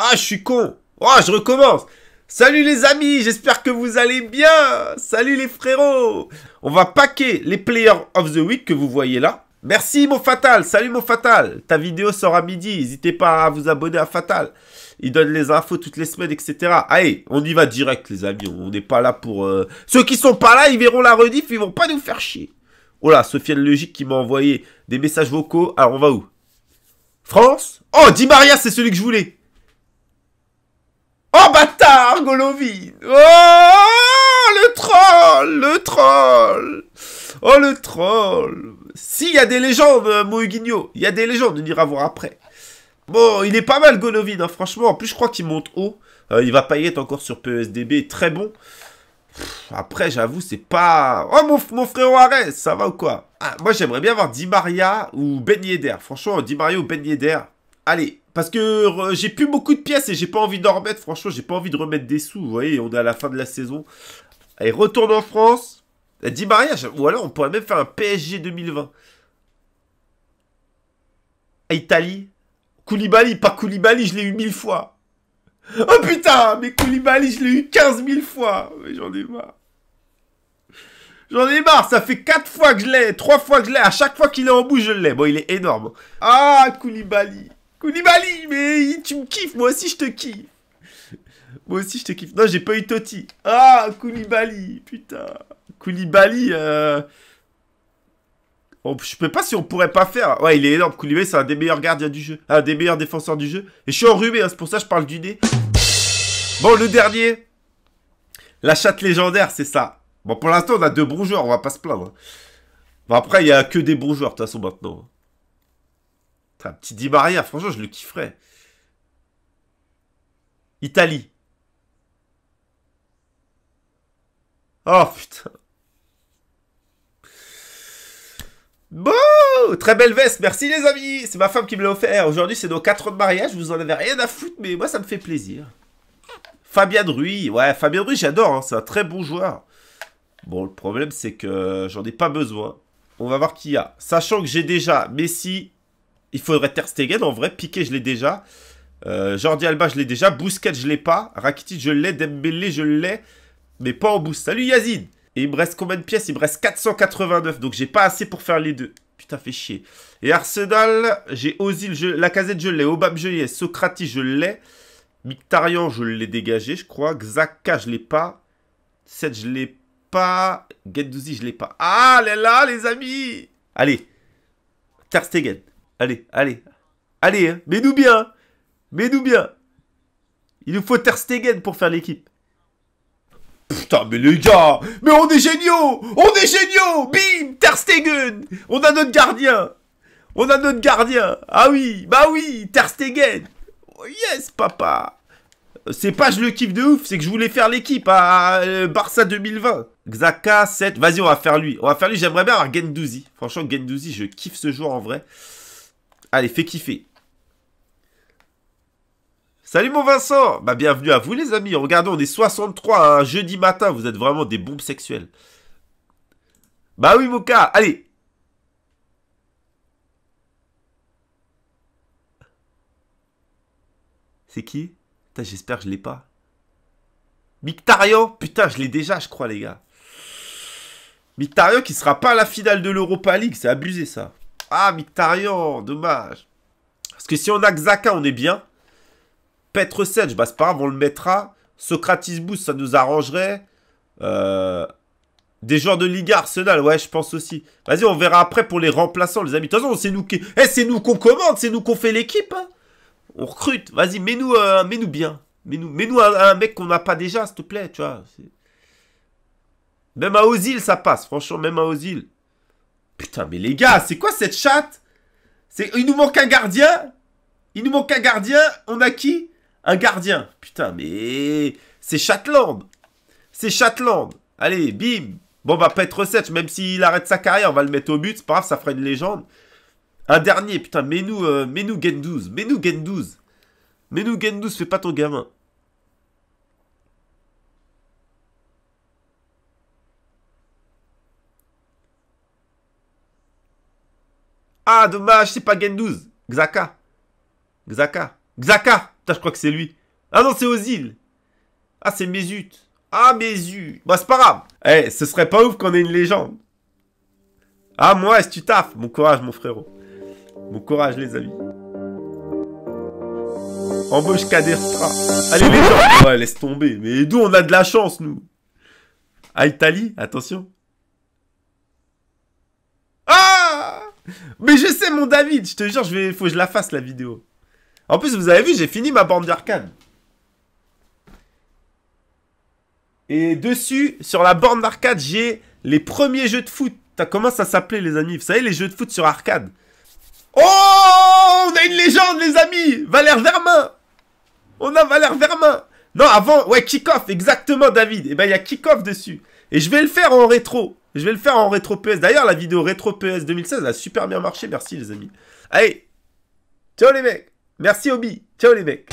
Ah, je suis con. oh, je recommence. Salut les amis, j'espère que vous allez bien. Salut les frérots. On va paquer les Players of the Week que vous voyez là. Merci mon Fatal, salut mon Fatal. Ta vidéo sort à midi, n'hésitez pas à vous abonner à Fatal. Il donne les infos toutes les semaines, etc. Allez, on y va direct les amis, on n'est pas là pour... Euh, ceux qui sont pas là, ils verront la rediff, ils vont pas nous faire chier. Oh là, Sofiane Logique qui m'a envoyé des messages vocaux. Alors on va où France Oh, Di Maria, c'est celui que je voulais Oh bâtard, Golovin Oh le troll Le troll Oh le troll Si, y a des légendes, euh, Mouguinho, Il y a des légendes, on ira voir après. Bon, il est pas mal, Golovin, hein. franchement. En plus, je crois qu'il monte haut. Euh, il va être encore sur PSDB, très bon. après, j'avoue, c'est pas... Oh, mon, frère frérot ça va ou quoi ah, Moi, j'aimerais bien avoir Di Maria ou Ben Yedder. Franchement, Di Maria ou Ben Yedder. Allez, parce que j'ai plus beaucoup de pièces et j'ai pas envie d'en remettre. Franchement, j'ai pas envie de remettre des sous. Vous voyez, on est à la fin de la saison. Allez, retourne en France. dit mariage. Ou alors, on pourrait même faire un PSG 2020. Ah, Italie. Koulibaly, pas Koulibaly, je l'ai eu mille fois. Oh putain, mais Koulibaly, je l'ai eu 15 000 fois. Mais j'en ai marre. J'en ai marre, ça fait 4 fois que je l'ai, 3 fois que je l'ai, à chaque fois qu'il est en bout, je l'ai. Bon, il est énorme. Ah, Koulibaly. Koulibaly, mais tu me kiffes, moi aussi je te kiffe. Moi aussi je te kiffe. Non, j'ai pas eu Totti. Ah, Koulibaly, putain. Koulibaly, euh... Oh, je sais pas si on pourrait pas faire. Ouais, il est énorme. Koulibaly, c'est un des meilleurs gardiens du jeu. Un des meilleurs défenseurs du jeu. Et je suis enrhumé, hein, c'est pour ça que je parle du nez. Bon, le dernier. La chatte légendaire, c'est ça. Bon, pour l'instant, on a deux bons joueurs, on va pas se plaindre. Hein. Bon, après, il y a que des bons joueurs, de toute façon, maintenant. Un petit Dimaria, franchement, je le kifferais. Italie. Oh putain. Bon, très belle veste, merci les amis. C'est ma femme qui me l'a offert. Aujourd'hui, c'est nos 4 ans de mariage. Vous en avez rien à foutre, mais moi, ça me fait plaisir. Fabien Druy, ouais, Fabien Druy, j'adore. Hein, c'est un très bon joueur. Bon, le problème, c'est que j'en ai pas besoin. On va voir qui y a. Sachant que j'ai déjà Messi, il faudrait Ter Stegen, en vrai. Piqué, je l'ai déjà. Euh, Jordi Alba, je l'ai déjà. Bousquet, je l'ai pas. Rakitic, je l'ai. Dembélé, je l'ai. Mais pas en boost. Salut Yazid Et il me reste combien de pièces Il me reste 489. Donc j'ai pas assez pour faire les deux. Putain, fait chier. Et Arsenal, j'ai Ozil, je... la casette, je l'ai. Obam, je l'ai. Socrates je l'ai. Mictarian, je l'ai dégagé, je crois. Xhaka, je l'ai pas. Set, je l'ai pas. Gendouzi, je l'ai pas. Ah, elle là, les amis Allez. Ter Allez, allez. Allez, hein. mets-nous bien. Hein. Mets-nous bien. Il nous faut Ter Stegen pour faire l'équipe. Putain, mais les gars, mais on est géniaux On est géniaux Bim Ter Stegen On a notre gardien On a notre gardien Ah oui, bah oui, Ter Stegen oh, Yes, papa C'est pas je le kiffe de ouf, c'est que je voulais faire l'équipe à euh, Barça 2020. Xaka 7, vas-y, on va faire lui. On va faire lui, j'aimerais bien avoir Gendouzi. Franchement, Gendouzi, je kiffe ce joueur en vrai. Allez, fais kiffer. Salut mon Vincent Bah bienvenue à vous les amis, regardez on est 63 un hein. jeudi matin, vous êtes vraiment des bombes sexuelles. Bah oui Moka, allez C'est qui Putain j'espère que je l'ai pas. Mictarian Putain je l'ai déjà je crois les gars. Mictarian qui sera pas à la finale de l'Europa League, c'est abusé ça. Ah, Mictarian, dommage. Parce que si on a Xaka, on est bien. Petre Sedge, bah c'est pas grave, on le mettra. Socratis Boost, ça nous arrangerait. Euh, des joueurs de Ligue Arsenal, ouais, je pense aussi. Vas-y, on verra après pour les remplaçants, les amis. De toute façon, c'est nous qui... Eh, c'est nous qu'on commande, c'est nous qu'on fait l'équipe. Hein. on recrute. Vas-y, mets-nous euh, bien. Mets-nous mets -nous un, un, mec qu'on n'a pas déjà, s'il te plaît, tu vois. Même à Ozil, ça passe. Franchement, même à Ozil. Putain, mais les gars, c'est quoi cette chatte C'est Il nous manque un gardien Il nous manque un gardien On a qui Un gardien. Putain, mais... C'est Chatland C'est Chatland Allez, bim Bon, va pas être recette même s'il arrête sa carrière, on va le mettre au but. C'est pas grave, ça ferait une légende. Un dernier, putain, mais nous euh, mets Gendouz. mais nous Gendouz. mais nous Gendouz, fais pas ton gamin. Ah, dommage, c'est pas Gendouz. Xaka. Xaka. Xaka. Putain, je crois que c'est lui. Ah non, c'est Ozil. Ah, c'est Mesut. Ah, Mesut. Bah, c'est pas grave. Eh, ce serait pas ouf qu'on ait une légende. Ah, moi, est-ce que tu taffes Bon courage, mon frérot. Bon courage, les amis. Embauche cadestra. Allez, les gens. Ouais, laisse tomber. Mais d'où on a de la chance, nous À Italie, attention. Mais je sais, mon David, je te jure, je vais, faut que je la fasse, la vidéo. En plus, vous avez vu, j'ai fini ma bande d'arcade. Et dessus, sur la borne d'arcade, j'ai les premiers jeux de foot. Comment ça s'appelait, les amis Vous savez, les jeux de foot sur arcade. Oh On a une légende, les amis Valère Vermin On a Valère Vermin Non, avant, ouais, Kickoff, exactement, David. Et eh ben, il y a Kickoff dessus. Et je vais le faire en rétro. Je vais le faire en rétro PS. D'ailleurs, la vidéo rétro PS 2016 a super bien marché. Merci, les amis. Allez. Ciao, les mecs. Merci, Obi. Ciao, les mecs.